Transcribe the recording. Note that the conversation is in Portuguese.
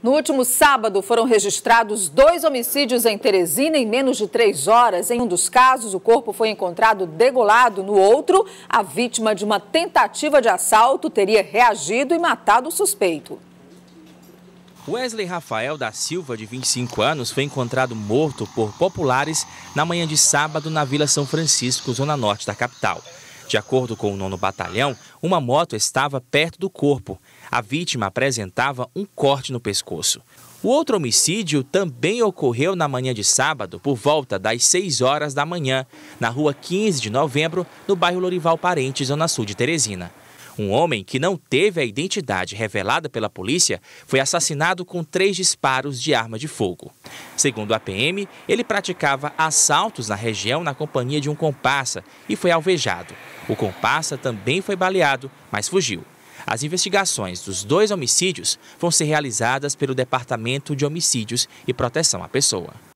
No último sábado, foram registrados dois homicídios em Teresina em menos de três horas. Em um dos casos, o corpo foi encontrado degolado. No outro, a vítima de uma tentativa de assalto teria reagido e matado o suspeito. Wesley Rafael da Silva, de 25 anos, foi encontrado morto por populares na manhã de sábado na Vila São Francisco, zona norte da capital. De acordo com o nono batalhão, uma moto estava perto do corpo. A vítima apresentava um corte no pescoço. O outro homicídio também ocorreu na manhã de sábado, por volta das 6 horas da manhã, na rua 15 de novembro, no bairro Lorival Parentes, zona sul de Teresina. Um homem que não teve a identidade revelada pela polícia foi assassinado com três disparos de arma de fogo. Segundo a PM, ele praticava assaltos na região na companhia de um comparsa e foi alvejado. O comparsa também foi baleado, mas fugiu. As investigações dos dois homicídios vão ser realizadas pelo Departamento de Homicídios e Proteção à Pessoa.